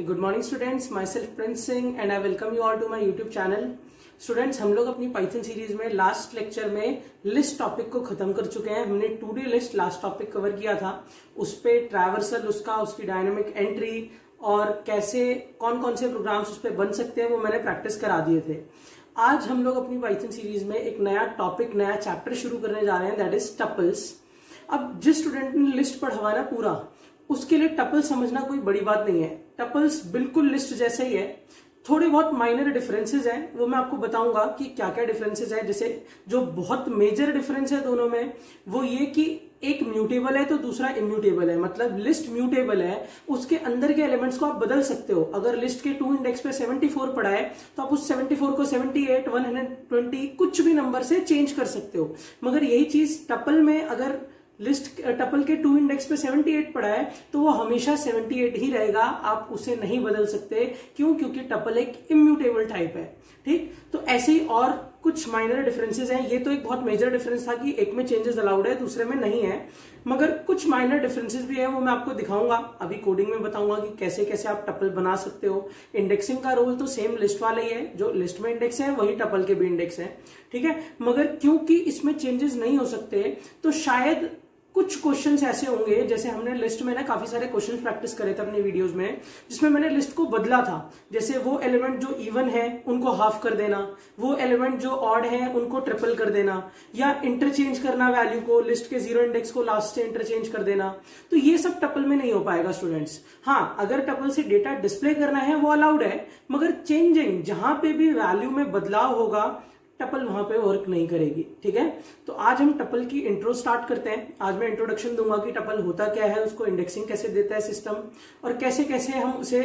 good morning students myself Prince Singh and I welcome you all to my YouTube channel students हम लोग अपनी Python series में last lecture में list topic को खत्म कर चुके हैं हमने two D list last topic cover किया था उस पर ट्रैवर्सल उसका उसकी डायनेमिक एंट्री और कैसे कौन कौन से प्रोग्राम्स उस पर बन सकते हैं वो मैंने प्रैक्टिस करा दिए थे आज हम लोग अपनी पाइथन सीरीज में एक नया टॉपिक नया चैप्टर शुरू करने जा रहे हैं दैट इज टपल्स अब जिस स्टूडेंट ने लिस्ट पढ़वा ना पूरा उसके लिए टपल समझना कोई बड़ी बात नहीं है टपल्स बिल्कुल लिस्ट जैसे ही है थोड़े बहुत माइनर डिफरेंसेस हैं वो मैं आपको बताऊंगा कि क्या क्या डिफरेंसेस हैं जैसे जो बहुत मेजर डिफरेंस है दोनों में वो ये कि एक म्यूटेबल है तो दूसरा इम्यूटेबल है मतलब लिस्ट म्यूटेबल है उसके अंदर के एलिमेंट्स को आप बदल सकते हो अगर लिस्ट के टू इंडेक्स पे 74 पड़ा है तो आप उस 74 को 78, 120 कुछ भी नंबर से चेंज कर सकते हो मगर यही चीज टपल में अगर लिस्ट टपल के टू इंडेक्स पे 78 पड़ा है तो वो हमेशा 78 ही रहेगा आप उसे नहीं बदल सकते क्यों क्योंकि टपल एक इम्यूटेबल टाइप है ठीक तो ऐसे ही और कुछ माइनर डिफरेंसेस हैं ये तो एक बहुत मेजर डिफरेंस था कि एक में चेंजेस अलाउड है दूसरे में नहीं है मगर कुछ माइनर डिफरेंसेस भी है वो मैं आपको दिखाऊंगा अभी कोडिंग में बताऊंगा कि कैसे कैसे आप टपल बना सकते हो इंडेक्सिंग का रोल तो सेम लिस्ट वाला ही है जो लिस्ट में इंडेक्स है वही टपल के भी इंडेक्स है ठीक है मगर क्योंकि इसमें चेंजेस नहीं हो सकते तो शायद कुछ क्वेश्चन ऐसे होंगे जैसे हमने लिस्ट में ना काफी सारे क्वेश्चन प्रैक्टिस करे थे अपने वीडियोस में जिसमें मैंने लिस्ट को बदला था जैसे वो एलिमेंट जो इवन है उनको हाफ कर देना वो एलिमेंट जो ऑड है उनको ट्रिपल कर देना या इंटरचेंज करना वैल्यू को लिस्ट के जीरो इंडेक्स को लास्ट से इंटरचेंज कर देना तो ये सब टपल में नहीं हो पाएगा स्टूडेंट्स हाँ अगर टपल से डेटा डिस्प्ले करना है वो अलाउड है मगर चेंजिंग जहां पे भी वैल्यू में बदलाव होगा टपल वहां पे वर्क नहीं करेगी ठीक है तो आज हम टपल की इंट्रो स्टार्ट करते हैं आज मैं इंट्रोडक्शन दूंगा कि टपल होता क्या है उसको इंडेक्सिंग कैसे देता है सिस्टम और कैसे कैसे हम उसे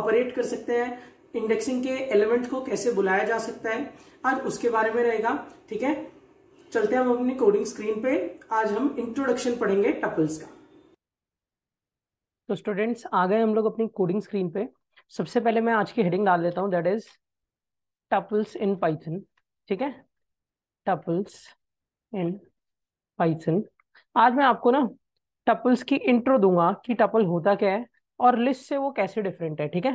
ऑपरेट कर सकते हैं इंडेक्सिंग के एलिमेंट को कैसे बुलाया जा सकता है आज उसके बारे में रहेगा ठीक है चलते हैं हम अपनी कोडिंग स्क्रीन पे आज हम इंट्रोडक्शन पढ़ेंगे टपल्स का तो स्टूडेंट्स आ गए हम लोग अपनी कोडिंग स्क्रीन पे सबसे पहले मैं आज की हेडिंग डाल देता हूँ that is tuples in Python ठीक है टपल्स इन पाइथन आज मैं आपको ना टपल्स की इंट्रो दूंगा कि टपल होता क्या है और लिस्ट से वो कैसे डिफरेंट है ठीक है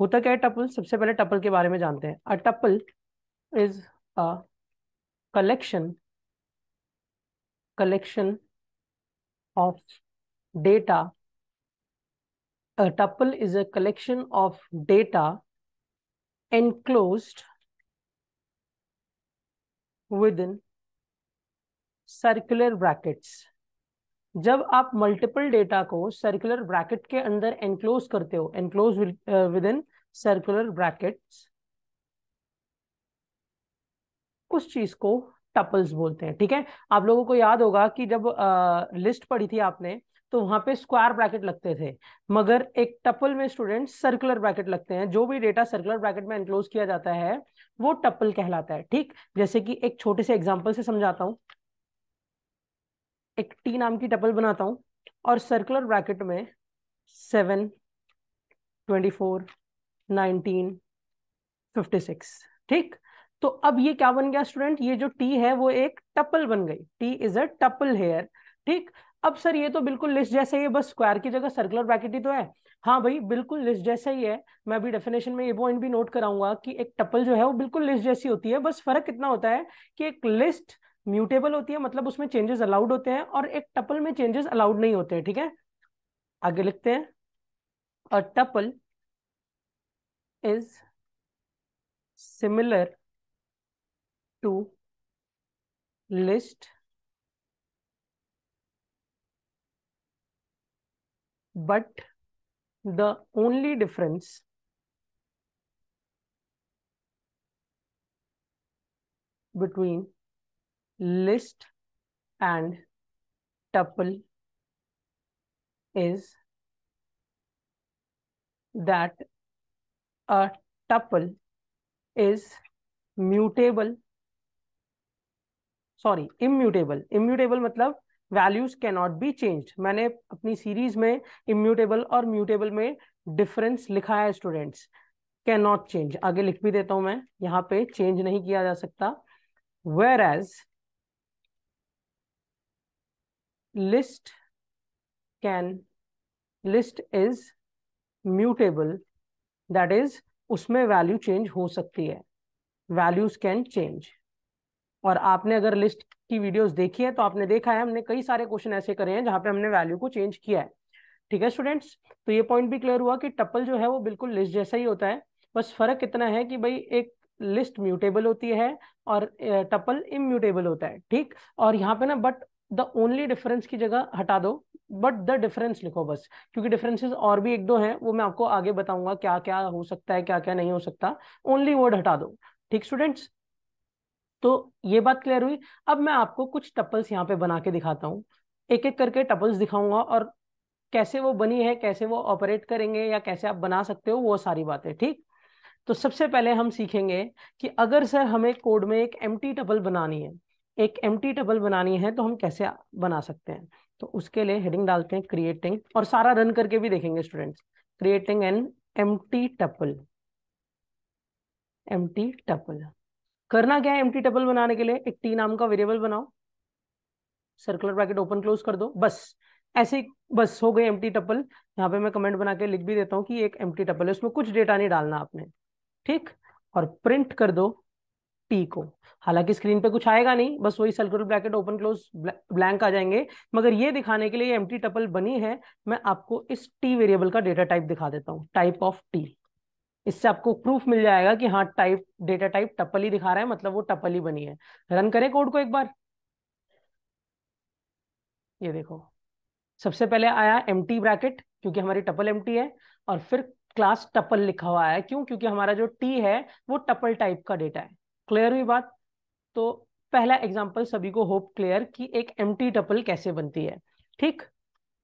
होता क्या है टपल सबसे पहले टपल के बारे में जानते हैं a tuple is a collection collection of data a tuple is a collection of data within circular brackets जब आप मल्टीपल डेटा को सर्कुलर ब्रैकेट के अंदर एनक्लोज करते हो enclose within circular brackets उस चीज को टपल्स बोलते हैं ठीक है आप लोगों को याद होगा कि जब आ, uh, लिस्ट पढ़ी थी आपने तो वहां पे स्क्वायर ब्रैकेट लगते थे मगर एक टपल में स्टूडेंट सर्कुलर ब्रैकेट लगते हैं जो भी डेटा सर्कुलर ब्रैकेट में एनक्लोज किया जाता है वो टपल कहलाता है ठीक जैसे कि एक छोटे से एग्जाम्पल से समझाता हूँ एक टी नाम की टपल बनाता हूँ और सर्कुलर ब्रैकेट में seven twenty four nineteen fifty six ठीक तो अब ये क्या बन गया स्टूडेंट ये जो टी है वो एक टपल बन गई T is a tuple here ठीक अब सर ये तो बिल्कुल लिस्ट जैसा ही है बस स्क्वायर की जगह सर्कुलर ब्रैकेट ही तो है हाँ भाई बिल्कुल लिस्ट जैसा ही है मैं अभी डेफिनेशन में ये पॉइंट भी नोट कराऊंगा कि एक टपल जो है वो बिल्कुल लिस्ट जैसी होती है बस फर्क कितना होता है कि एक लिस्ट म्यूटेबल होती है मतलब उसमें चेंजेस अलाउड होते हैं और एक टपल में चेंजेस अलाउड नहीं होते हैं ठीक है आगे लिखते हैं और tuple is similar to list but the only difference between list and tuple is that a tuple is mutable sorry immutable immutable मतलब values can not be change मैंने अपनी सीरीज में इम्यूटेबल और म्यूटेबल में डिफरेंस लिखा है students can not change आगे लिख भी देता हूं मैं यहाँ पे चेंज नहीं किया जा सकता whereas list can list is mutable that is उसमें वैल्यू चेंज हो सकती है वैल्यूज कैन चेंज और आपने अगर लिस्ट की वीडियोस देखी है तो आपने देखा है हमने कई सारे क्वेश्चन ऐसे करे हैं जहां पे हमने वैल्यू को चेंज किया है ठीक है स्टूडेंट्स तो ये पॉइंट भी क्लियर हुआ कि टप्पल जो है वो बिल्कुल लिस्ट जैसा ही होता है बस फर्क इतना है कि भाई एक लिस्ट म्यूटेबल होती है और टप्पल इम्यूटेबल होता है ठीक और यहाँ पे ना बट द ओनली डिफरेंस की जगह हटा दो बट द डिफरेंस लिखो बस क्योंकि डिफरेंसेस और भी एक दो हैं वो मैं आपको आगे बताऊंगा क्या क्या हो सकता है क्या क्या नहीं हो सकता ओनली वर्ड हटा दो ठीक स्टूडेंट्स तो ये बात क्लियर हुई अब मैं आपको कुछ टपल्स यहाँ पे बना के दिखाता हूँ एक एक करके टपल्स दिखाऊंगा और कैसे वो बनी है कैसे वो ऑपरेट करेंगे या कैसे आप बना सकते हो वो सारी बातें ठीक तो सबसे पहले हम सीखेंगे कि अगर सर हमें कोड में एक एम टपल बनानी है एक एम टपल बनानी है तो हम कैसे बना सकते हैं तो उसके लिए हेडिंग डालते हैं क्रिएटिंग और सारा रन करके भी देखेंगे students creating an empty tuple empty tuple करना क्या है एम्प्टी टेबल बनाने के लिए एक टी नाम का वेरिएबल बनाओ सर्कुलर ब्रैकेट ओपन क्लोज कर दो बस ऐसे बस हो गए एम्प्टी टपल यहाँ पे मैं कमेंट बना के लिख भी देता हूँ कि एक एम्प्टी टपल है उसमें कुछ डेटा नहीं डालना आपने ठीक और प्रिंट कर दो टी को हालांकि स्क्रीन पे कुछ आएगा नहीं बस वही circular bracket open close blank आ जाएंगे मगर ये दिखाने के लिए एम्प्टी टपल बनी है मैं आपको इस टी वेरिएबल का डेटा टाइप दिखा देता हूँ टाइप ऑफ टी इससे आपको प्रूफ मिल जाएगा कि हाँ टाइप डेटा टाइप टपल ही दिखा रहा है मतलब वो टपल ही बनी है रन करें कोड को एक बार ये देखो सबसे पहले आया एम ब्रैकेट क्योंकि हमारी टपल एम है और फिर क्लास टपल लिखा हुआ है क्यों क्योंकि हमारा जो टी है वो टपल टाइप का डेटा है क्लियर हुई बात तो पहला एग्जाम्पल सभी को होप क्लियर कि एक एम टपल कैसे बनती है ठीक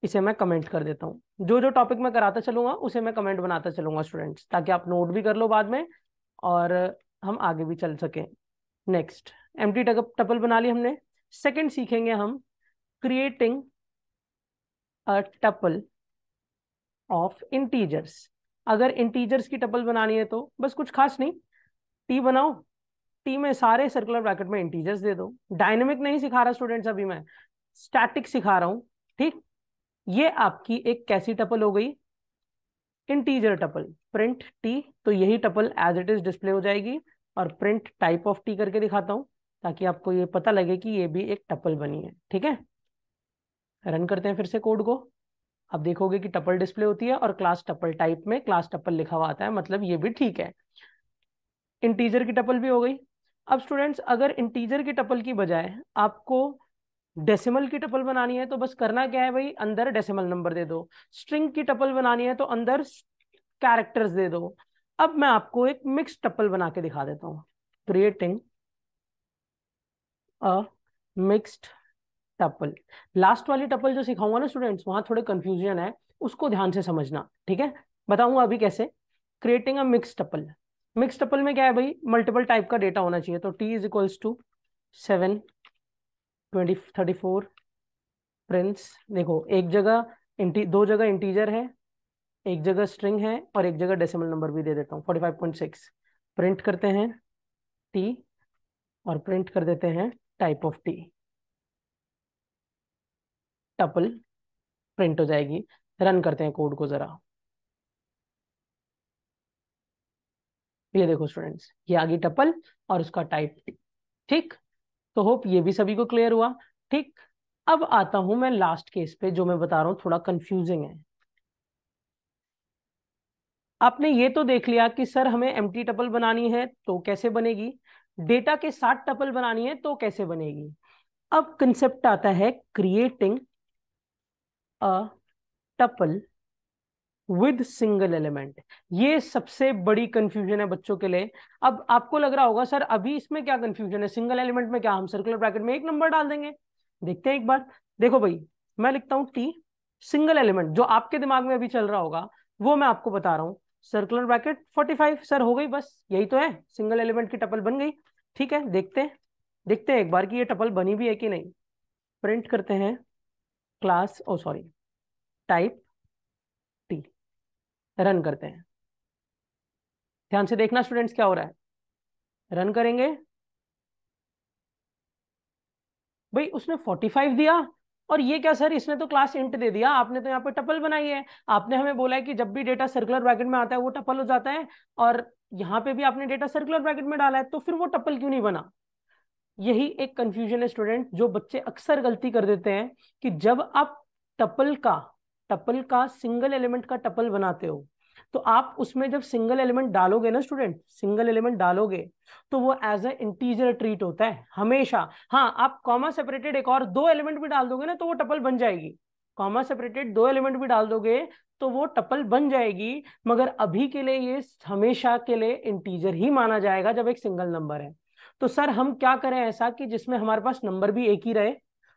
इसे मैं कमेंट कर देता हूं जो जो टॉपिक मैं कराता चलूंगा उसे मैं कमेंट बनाता चलूंगा स्टूडेंट्स ताकि आप नोट भी कर लो बाद में और हम आगे भी चल सकें नेक्स्ट एम टी टपल बना ली हमने सेकेंड सीखेंगे हम creating a tuple of integers अगर इंटीजर्स की टपल बनानी है तो बस कुछ खास नहीं टी बनाओ टी में सारे सर्कुलर ब्रैकेट में इंटीजर्स दे दो डायनेमिक नहीं सिखा रहा स्टूडेंट्स अभी मैं स्टैटिक सिखा रहा हूँ ठीक ये आपकी एक कैसी टपल हो गई इंटीजर टपल प्रिंट टी तो यही tuple as it is display हो जाएगी और प्रिंट टाइप ऑफ टी करके दिखाता हूं ताकि आपको ये पता लगे कि ये भी एक टपल बनी है ठीक है रन करते हैं फिर से कोड को अब देखोगे कि टपल डिस्प्ले होती है और क्लास टपल टाइप में क्लास टपल लिखा हुआ आता है मतलब ये भी ठीक है इंटीजर की टपल भी हो गई अब स्टूडेंट्स अगर इंटीजर की टपल की बजाय आपको डेसिमल की टपल बनानी है तो बस करना क्या है भाई अंदर डेसिमल नंबर दे दो स्ट्रिंग की टपल बनानी है तो अंदर कैरेक्टर्स दे दो अब मैं आपको एक मिक्स टपल बना के दिखा देता हूँ creating a mixed tuple last वाली टपल जो सिखाऊंगा ना स्टूडेंट्स वहां थोड़े कंफ्यूजन है उसको ध्यान से समझना ठीक है बताऊंगा अभी कैसे creating a mix tuple mix tuple में क्या है भाई मल्टीपल टाइप का डेटा होना चाहिए तो T is equals to seven twenty thirty four prints देखो एक जगह इंटी दो जगह इंटीजर है एक जगह स्ट्रिंग है और एक जगह डेसिमल नंबर भी दे देता हूँ forty five point six print करते हैं टी और प्रिंट कर देते हैं type of T tuple print हो जाएगी रन करते हैं कोड को ज़रा ये देखो स्टूडेंट्स ये आ गई टपल और उसका टाइप ठीक तो होप ये भी सभी को क्लियर हुआ ठीक अब आता हूं मैं लास्ट केस पे जो मैं बता रहा हूं थोड़ा कंफ्यूजिंग है आपने ये तो देख लिया कि सर हमें एम टपल बनानी है तो कैसे बनेगी डेटा के साथ टपल बनानी है तो कैसे बनेगी अब कंसेप्ट आता है creating a tuple with single element ये सबसे बड़ी कंफ्यूजन है बच्चों के लिए अब आपको लग रहा होगा सर अभी इसमें क्या कंफ्यूजन है सिंगल एलिमेंट में क्या हम सर्कुलर ब्रैकेट में एक नंबर डाल देंगे देखते हैं एक बार देखो भाई मैं लिखता हूं टी सिंगल एलिमेंट जो आपके दिमाग में अभी चल रहा होगा वो मैं आपको बता रहा हूँ सर्कुलर ब्रैकेट 45 सर हो गई बस यही तो है सिंगल एलिमेंट की टपल बन गई ठीक है देखते हैं देखते हैं एक बार कि ये टपल बनी भी है कि नहीं प्रिंट करते हैं class oh sorry type run करते हैं ध्यान से देखना स्टूडेंट्स क्या हो रहा है रन करेंगे भाई उसने 45 दिया और ये क्या सर इसने तो क्लास इंट दे दिया आपने तो यहाँ पे टपल बनाई है आपने हमें बोला है कि जब भी डेटा सर्कुलर ब्रैकेट में आता है वो टपल हो जाता है और यहाँ पे भी आपने डेटा सर्कुलर ब्रैकेट में डाला है तो फिर वो टपल क्यों नहीं बना यही एक कंफ्यूजन है स्टूडेंट जो बच्चे अक्सर गलती कर देते हैं कि जब आप टपल का टपल का सिंगल एलिमेंट का टपल बनाते हो तो आप उसमें जब सिंगल एलिमेंट डालोगे ना स्टूडेंट सिंगल एलिमेंट डालोगे तो वो एज ए इंटीजर ट्रीट होता है हमेशा हाँ आप कॉमा सेपरेटेड एक और दो एलिमेंट भी डाल दोगे ना तो वो टपल बन जाएगी कॉमा सेपरेटेड दो एलिमेंट भी डाल दोगे तो वो टपल बन जाएगी मगर अभी के लिए ये हमेशा के लिए इंटीजर ही माना जाएगा जब एक सिंगल नंबर है तो सर हम क्या करें ऐसा कि जिसमें हमारे पास नंबर भी एक ही रहे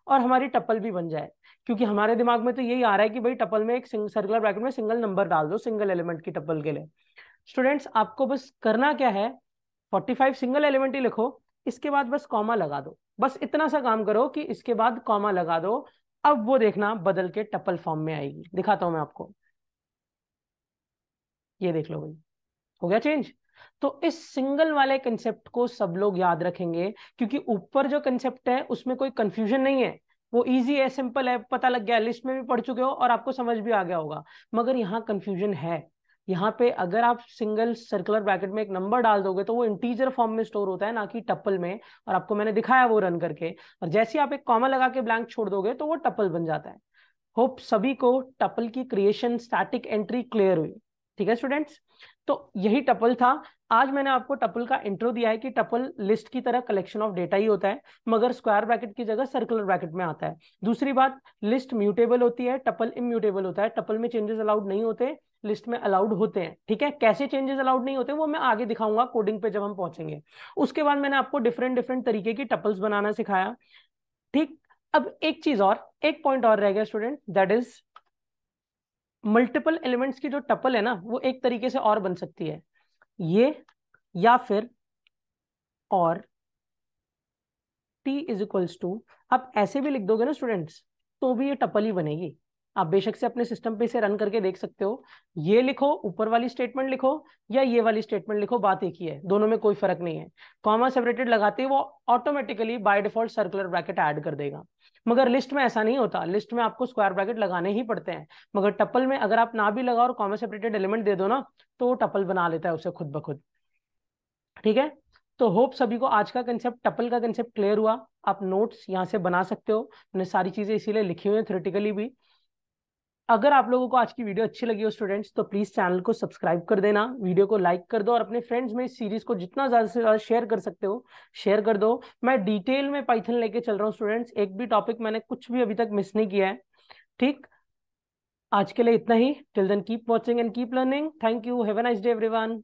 और हमारी टप्पल भी बन जाए क्योंकि हमारे दिमाग में तो यही आ रहा है कि भाई टपल में एक सर्कुलर ब्रैकेट में सिंगल नंबर डाल दो सिंगल एलिमेंट की टपल के लिए स्टूडेंट्स आपको बस करना क्या है 45 सिंगल एलिमेंट ही लिखो इसके बाद बस कॉमा लगा दो बस इतना सा काम करो कि इसके बाद कॉमा लगा दो अब वो देखना बदल के टपल फॉर्म में आएगी दिखाता हूं मैं आपको ये देख लो भाई हो गया चेंज तो इस सिंगल वाले कंसेप्ट को सब लोग याद रखेंगे क्योंकि ऊपर जो कंसेप्ट है उसमें कोई कंफ्यूजन नहीं है वो इजी है सिंपल है पता लग गया लिस्ट में भी पढ़ चुके हो और आपको समझ भी आ गया होगा मगर यहाँ कंफ्यूजन है यहाँ पे अगर आप सिंगल सर्कुलर ब्रैकेट में एक नंबर डाल दोगे तो वो इंटीजर फॉर्म में स्टोर होता है ना कि टप्पल में और आपको मैंने दिखाया वो रन करके और जैसे ही आप एक कॉमा लगा के ब्लैंक छोड़ दोगे तो वो टप्पल बन जाता है होप सभी को टप्पल की क्रिएशन स्टैटिक एंट्री क्लियर हुई ठीक है स्टूडेंट्स तो यही टपल था आज मैंने आपको टपल का इंट्रो दिया है कि टपल लिस्ट की तरह कलेक्शन ऑफ डेटा ही होता है मगर स्क्वायर ब्रैकेट की जगह सर्कुलर ब्रैकेट में आता है दूसरी बात लिस्ट म्यूटेबल होती है टपल इम्यूटेबल होता है टपल में चेंजेस अलाउड नहीं होते लिस्ट में अलाउड होते हैं ठीक है कैसे चेंजेस अलाउड नहीं होते वो मैं आगे दिखाऊंगा कोडिंग पे जब हम पहुंचेंगे उसके बाद मैंने आपको डिफरेंट डिफरेंट तरीके की टपल्स बनाना सिखाया ठीक अब एक चीज और एक पॉइंट और रह गया student that is multiple elements की जो टपल है ना वो एक तरीके से और बन सकती है ये या फिर और टी इज इक्वल्स टू आप ऐसे भी लिख दोगे ना स्टूडेंट्स तो भी ये टपल ही बनेगी आप बेशक से अपने सिस्टम पे इसे रन करके देख सकते हो ये लिखो ऊपर वाली स्टेटमेंट लिखो या ये वाली स्टेटमेंट लिखो बात एक ही है दोनों में कोई फर्क नहीं है कॉमा सेपरेटेड लगाते वो automatically by default circular bracket add कर देगा मगर लिस्ट में ऐसा नहीं होता लिस्ट में आपको स्क्वायर ब्रैकेट लगाने ही पड़ते हैं मगर टपल में अगर आप ना भी लगाओ और कॉमा सेपरेटेड एलिमेंट दे दो ना तो वो टपल बना लेता है उसे खुद ब खुद ठीक है तो होप सभी को आज का कंसेप्ट टपल का कंसेप्ट क्लियर हुआ आप नोट्स यहाँ से बना सकते हो मैंने सारी चीज़ें इसीलिए लिखी हुई है थ्रेटिकली भी अगर आप लोगों को आज की वीडियो अच्छी लगी हो स्टूडेंट्स तो प्लीज चैनल को सब्सक्राइब कर देना वीडियो को लाइक कर दो और अपने फ्रेंड्स में इस सीरीज को जितना ज्यादा से ज्यादा शेयर कर सकते हो शेयर कर दो मैं डिटेल में पाइथन लेके चल रहा हूँ स्टूडेंट्स एक भी टॉपिक मैंने कुछ भी अभी तक मिस नहीं किया है ठीक आज के लिए इतना ही till then keep watching and keep learning thank you have a nice day everyone